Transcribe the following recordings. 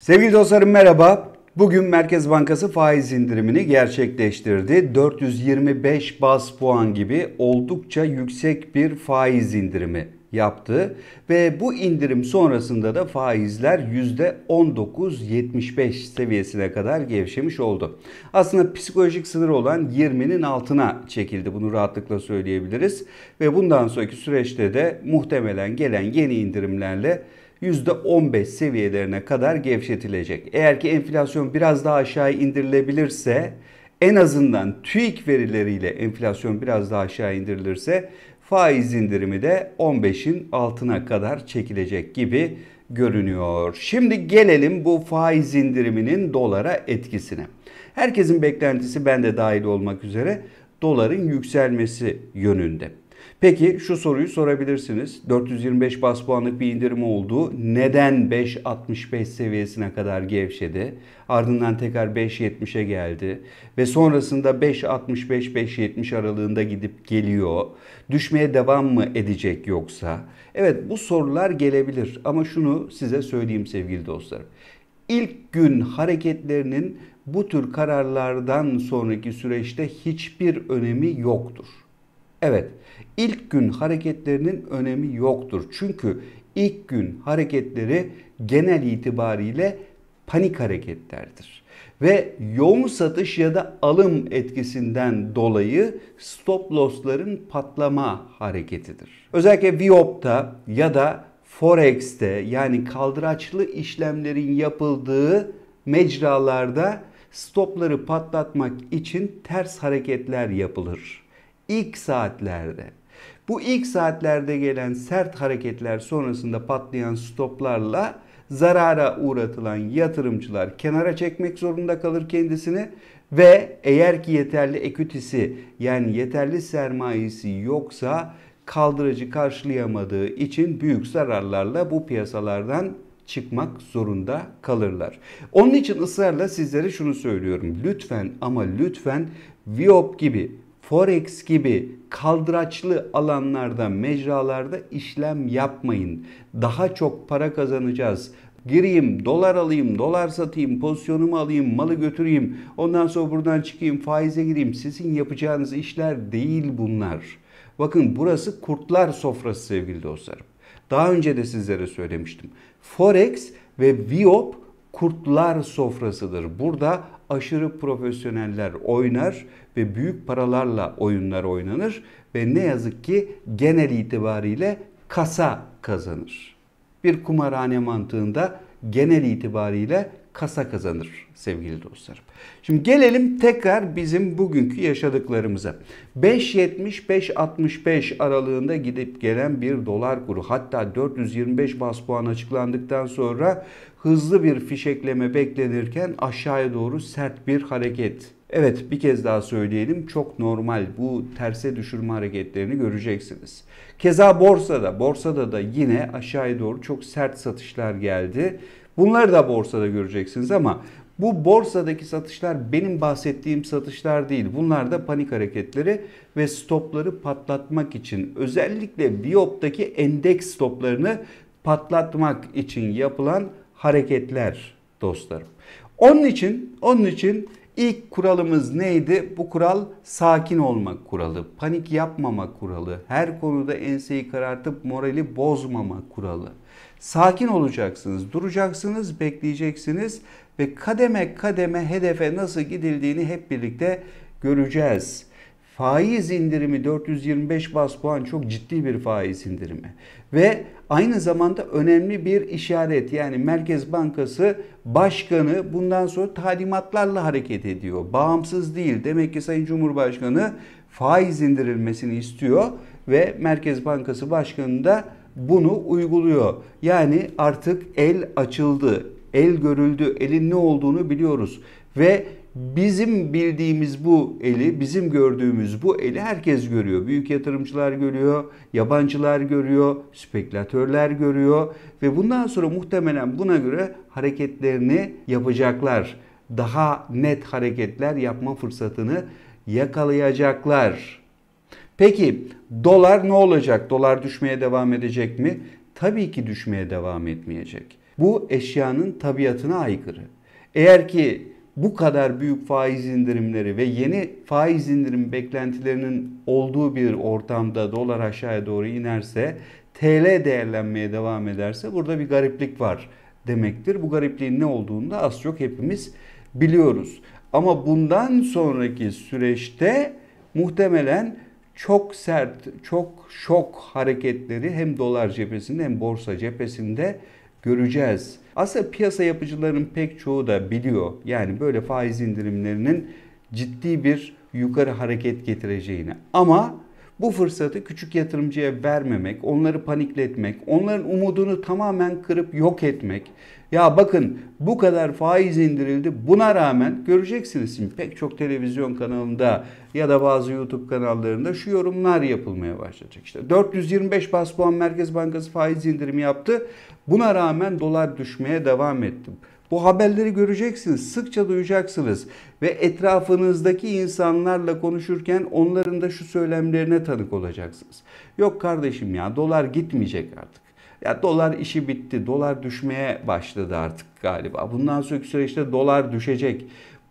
Sevgili dostlarım merhaba. Bugün Merkez Bankası faiz indirimini gerçekleştirdi. 425 bas puan gibi oldukça yüksek bir faiz indirimi yaptı ve bu indirim sonrasında da faizler %19.75 seviyesine kadar gevşemiş oldu. Aslında psikolojik sınır olan 20'nin altına çekildi. Bunu rahatlıkla söyleyebiliriz ve bundan sonraki süreçte de muhtemelen gelen yeni indirimlerle %15 seviyelerine kadar gevşetilecek. Eğer ki enflasyon biraz daha aşağı indirilebilirse en azından TÜİK verileriyle enflasyon biraz daha aşağı indirilirse faiz indirimi de 15'in altına kadar çekilecek gibi görünüyor. Şimdi gelelim bu faiz indiriminin dolara etkisine. Herkesin beklentisi ben de dahil olmak üzere doların yükselmesi yönünde. Peki şu soruyu sorabilirsiniz. 425 bas puanlık bir indirim oldu. Neden 5.65 seviyesine kadar gevşedi? Ardından tekrar 5.70'e geldi ve sonrasında 5.65-5.70 aralığında gidip geliyor. Düşmeye devam mı edecek yoksa? Evet bu sorular gelebilir ama şunu size söyleyeyim sevgili dostlarım. İlk gün hareketlerinin bu tür kararlardan sonraki süreçte hiçbir önemi yoktur. Evet, ilk gün hareketlerinin önemi yoktur. Çünkü ilk gün hareketleri genel itibariyle panik hareketlerdir. Ve yoğun satış ya da alım etkisinden dolayı stop loss'ların patlama hareketidir. Özellikle VIOP'ta ya da Forex'te yani kaldıraçlı işlemlerin yapıldığı mecralarda stopları patlatmak için ters hareketler yapılır ilk saatlerde. Bu ilk saatlerde gelen sert hareketler sonrasında patlayan stoplarla zarara uğratılan yatırımcılar kenara çekmek zorunda kalır kendisini ve eğer ki yeterli ekütisi yani yeterli sermayesi yoksa kaldırıcı karşılayamadığı için büyük zararlarla bu piyasalardan çıkmak zorunda kalırlar. Onun için ısrarla sizlere şunu söylüyorum. Lütfen ama lütfen Viop gibi Forex gibi kaldıraçlı alanlarda, mecralarda işlem yapmayın. Daha çok para kazanacağız. Gireyim, dolar alayım, dolar satayım, pozisyonumu alayım, malı götüreyim. Ondan sonra buradan çıkayım, faize gireyim. Sizin yapacağınız işler değil bunlar. Bakın burası kurtlar sofrası sevgili dostlarım. Daha önce de sizlere söylemiştim. Forex ve Viop kurtlar sofrasıdır. Burada aşırı profesyoneller oynar ve büyük paralarla oyunlar oynanır ve ne yazık ki genel itibariyle kasa kazanır. Bir kumarhane mantığında genel itibariyle kasa kazanır sevgili dostlarım. Şimdi gelelim tekrar bizim bugünkü yaşadıklarımıza. 5.70-5.65 aralığında gidip gelen bir dolar kuru hatta 425 bas puan açıklandıktan sonra hızlı bir fişekleme beklenirken aşağıya doğru sert bir hareket Evet bir kez daha söyleyelim çok normal bu terse düşürme hareketlerini göreceksiniz. Keza borsada, borsada da yine aşağıya doğru çok sert satışlar geldi. Bunları da borsada göreceksiniz ama bu borsadaki satışlar benim bahsettiğim satışlar değil. Bunlar da panik hareketleri ve stopları patlatmak için özellikle Biop'taki endeks stoplarını patlatmak için yapılan hareketler dostlarım. Onun için onun için ilk kuralımız neydi? Bu kural sakin olmak kuralı, panik yapmama kuralı, her konuda enseyi karartıp morali bozmama kuralı. Sakin olacaksınız, duracaksınız, bekleyeceksiniz ve kademe kademe hedefe nasıl gidildiğini hep birlikte göreceğiz. Faiz indirimi 425 bas puan çok ciddi bir faiz indirimi ve aynı zamanda önemli bir işaret yani Merkez Bankası Başkanı bundan sonra talimatlarla hareket ediyor. Bağımsız değil. Demek ki Sayın Cumhurbaşkanı faiz indirilmesini istiyor ve Merkez Bankası Başkanı da bunu uyguluyor. Yani artık el açıldı, el görüldü, elin ne olduğunu biliyoruz ve bizim bildiğimiz bu eli, bizim gördüğümüz bu eli herkes görüyor. Büyük yatırımcılar görüyor, yabancılar görüyor, spekülatörler görüyor ve bundan sonra muhtemelen buna göre hareketlerini yapacaklar. Daha net hareketler yapma fırsatını yakalayacaklar. Peki dolar ne olacak? Dolar düşmeye devam edecek mi? Tabii ki düşmeye devam etmeyecek. Bu eşyanın tabiatına aykırı. Eğer ki bu kadar büyük faiz indirimleri ve yeni faiz indirim beklentilerinin olduğu bir ortamda dolar aşağıya doğru inerse TL değerlenmeye devam ederse burada bir gariplik var demektir. Bu garipliğin ne olduğunu da az çok hepimiz biliyoruz. Ama bundan sonraki süreçte muhtemelen çok sert, çok şok hareketleri hem dolar cephesinde hem borsa cephesinde göreceğiz. Aslında piyasa yapıcıların pek çoğu da biliyor. Yani böyle faiz indirimlerinin ciddi bir yukarı hareket getireceğini. Ama bu fırsatı küçük yatırımcıya vermemek, onları panikletmek, onların umudunu tamamen kırıp yok etmek. Ya bakın bu kadar faiz indirildi. Buna rağmen göreceksiniz şimdi pek çok televizyon kanalında ya da bazı YouTube kanallarında şu yorumlar yapılmaya başlayacak. İşte 425 bas puan Merkez Bankası faiz indirimi yaptı. Buna rağmen dolar düşmeye devam etti. Bu haberleri göreceksiniz, sıkça duyacaksınız ve etrafınızdaki insanlarla konuşurken onların da şu söylemlerine tanık olacaksınız. Yok kardeşim ya dolar gitmeyecek artık. Ya dolar işi bitti, dolar düşmeye başladı artık galiba. Bundan sonraki süreçte dolar düşecek.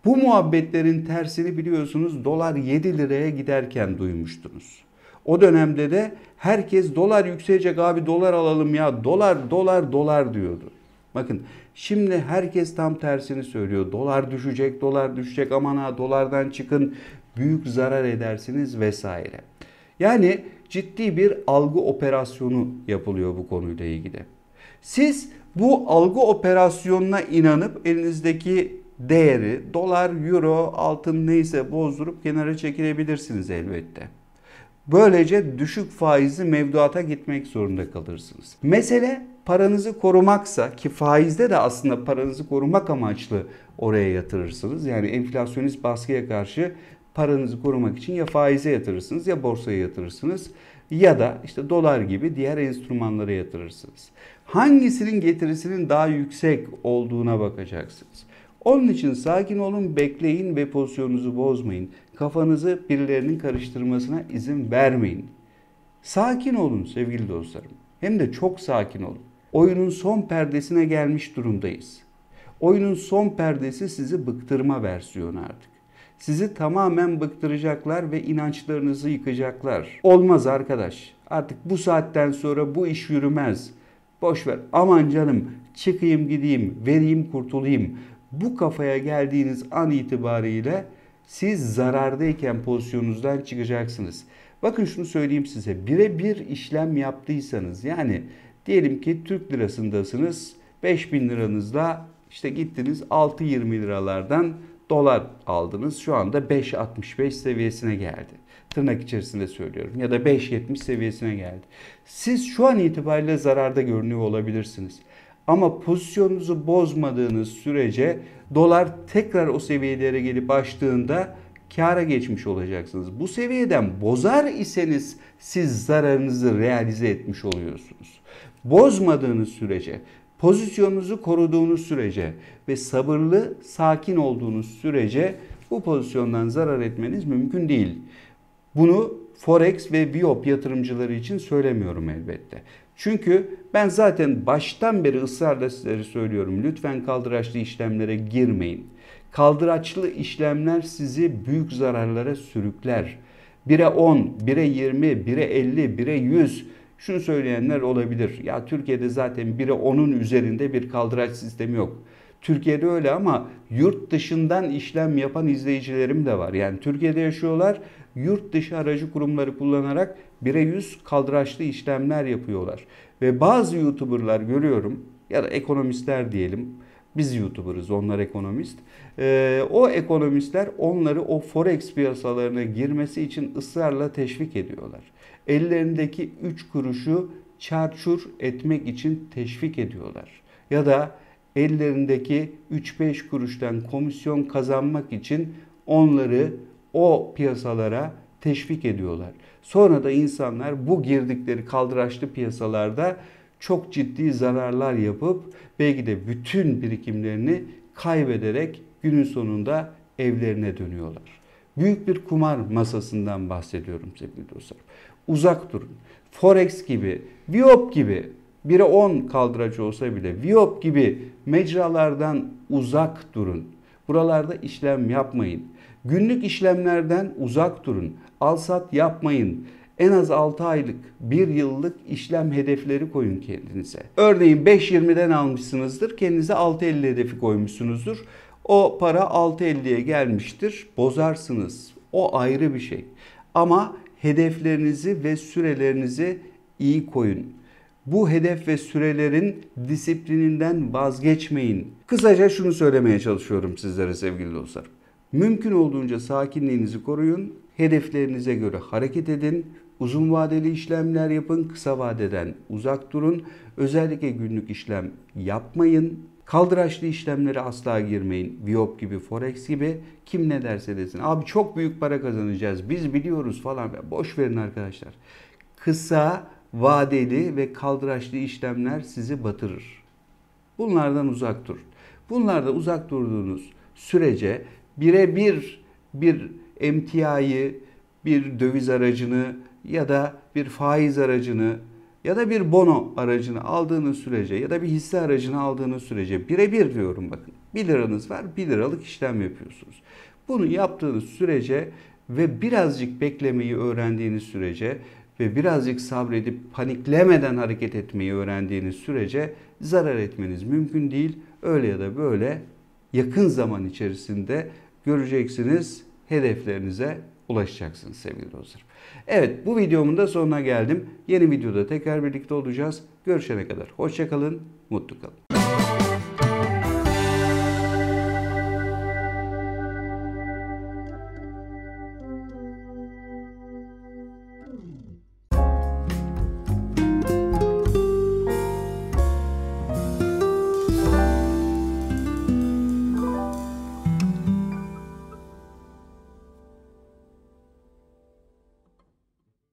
Bu muhabbetlerin tersini biliyorsunuz dolar 7 liraya giderken duymuştunuz. O dönemde de herkes dolar yükselecek abi dolar alalım ya dolar dolar dolar diyordu. Bakın şimdi herkes tam tersini söylüyor. Dolar düşecek, dolar düşecek aman ha dolardan çıkın büyük zarar edersiniz vesaire. Yani ciddi bir algı operasyonu yapılıyor bu konuyla ilgili. Siz bu algı operasyonuna inanıp elinizdeki değeri dolar, euro, altın neyse bozdurup kenara çekilebilirsiniz elbette. Böylece düşük faizli mevduata gitmek zorunda kalırsınız. Mesele paranızı korumaksa ki faizde de aslında paranızı korumak amaçlı oraya yatırırsınız. Yani enflasyonist baskıya karşı paranızı korumak için ya faize yatırırsınız ya borsaya yatırırsınız ya da işte dolar gibi diğer enstrümanlara yatırırsınız. Hangisinin getirisinin daha yüksek olduğuna bakacaksınız. Onun için sakin olun, bekleyin ve pozisyonunuzu bozmayın. Kafanızı birilerinin karıştırmasına izin vermeyin. Sakin olun sevgili dostlarım. Hem de çok sakin olun oyunun son perdesine gelmiş durumdayız. Oyunun son perdesi sizi bıktırma versiyonu artık. Sizi tamamen bıktıracaklar ve inançlarınızı yıkacaklar. Olmaz arkadaş. Artık bu saatten sonra bu iş yürümez. Boş ver. Aman canım çıkayım gideyim, vereyim kurtulayım. Bu kafaya geldiğiniz an itibariyle siz zarardayken pozisyonunuzdan çıkacaksınız. Bakın şunu söyleyeyim size. Birebir işlem yaptıysanız yani Diyelim ki Türk lirasındasınız. 5000 liranızla işte gittiniz 6.20 liralardan dolar aldınız. Şu anda 5.65 seviyesine geldi. Tırnak içerisinde söylüyorum. Ya da 5.70 seviyesine geldi. Siz şu an itibariyle zararda görünüyor olabilirsiniz. Ama pozisyonunuzu bozmadığınız sürece dolar tekrar o seviyelere gelip açtığında kâra geçmiş olacaksınız. Bu seviyeden bozar iseniz siz zararınızı realize etmiş oluyorsunuz bozmadığınız sürece, pozisyonunuzu koruduğunuz sürece ve sabırlı, sakin olduğunuz sürece bu pozisyondan zarar etmeniz mümkün değil. Bunu Forex ve Biop yatırımcıları için söylemiyorum elbette. Çünkü ben zaten baştan beri ısrarla sizlere söylüyorum. Lütfen kaldıraçlı işlemlere girmeyin. Kaldıraçlı işlemler sizi büyük zararlara sürükler. 1'e 10, 1'e 20, 1'e 50, 1'e 100 şunu söyleyenler olabilir. Ya Türkiye'de zaten biri onun üzerinde bir kaldıraç sistemi yok. Türkiye'de öyle ama yurt dışından işlem yapan izleyicilerim de var. Yani Türkiye'de yaşıyorlar, yurt dışı aracı kurumları kullanarak bire yüz kaldıraçlı işlemler yapıyorlar. Ve bazı YouTuber'lar görüyorum ya da ekonomistler diyelim. Biz YouTuber'ız, onlar ekonomist. Ee, o ekonomistler onları o forex piyasalarına girmesi için ısrarla teşvik ediyorlar ellerindeki 3 kuruşu çarçur etmek için teşvik ediyorlar. Ya da ellerindeki 3-5 kuruştan komisyon kazanmak için onları o piyasalara teşvik ediyorlar. Sonra da insanlar bu girdikleri kaldıraçlı piyasalarda çok ciddi zararlar yapıp belki de bütün birikimlerini kaybederek günün sonunda evlerine dönüyorlar. Büyük bir kumar masasından bahsediyorum sevgili dostlar uzak durun. Forex gibi, Viop gibi biri 10 kaldıraç olsa bile Viop gibi mecralardan uzak durun. Buralarda işlem yapmayın. Günlük işlemlerden uzak durun. Al-sat yapmayın. En az 6 aylık, 1 yıllık işlem hedefleri koyun kendinize. Örneğin 5.20'den almışsınızdır. Kendinize 6.50 hedefi koymuşsunuzdur. O para 6.50'ye gelmiştir. Bozarsınız. O ayrı bir şey. Ama hedeflerinizi ve sürelerinizi iyi koyun. Bu hedef ve sürelerin disiplininden vazgeçmeyin. Kısaca şunu söylemeye çalışıyorum sizlere sevgili dostlar. Mümkün olduğunca sakinliğinizi koruyun, hedeflerinize göre hareket edin, uzun vadeli işlemler yapın, kısa vadeden uzak durun. Özellikle günlük işlem yapmayın. Kaldıraçlı işlemlere asla girmeyin. Viyop gibi, Forex gibi kim ne derse desin. Abi çok büyük para kazanacağız. Biz biliyoruz falan. Boş verin arkadaşlar. Kısa, vadeli ve kaldıraçlı işlemler sizi batırır. Bunlardan uzak dur. Bunlarda uzak durduğunuz sürece birebir bir emtiayı, bir döviz aracını ya da bir faiz aracını ya da bir bono aracını aldığınız sürece ya da bir hisse aracını aldığınız sürece birebir diyorum bakın 1 liranız var 1 liralık işlem yapıyorsunuz. Bunu yaptığınız sürece ve birazcık beklemeyi öğrendiğiniz sürece ve birazcık sabredip paniklemeden hareket etmeyi öğrendiğiniz sürece zarar etmeniz mümkün değil. Öyle ya da böyle yakın zaman içerisinde göreceksiniz hedeflerinize ulaşacaksınız sevgili dostlarım. Evet bu videomun da sonuna geldim. Yeni videoda tekrar birlikte olacağız. Görüşene kadar hoşçakalın, mutlu kalın.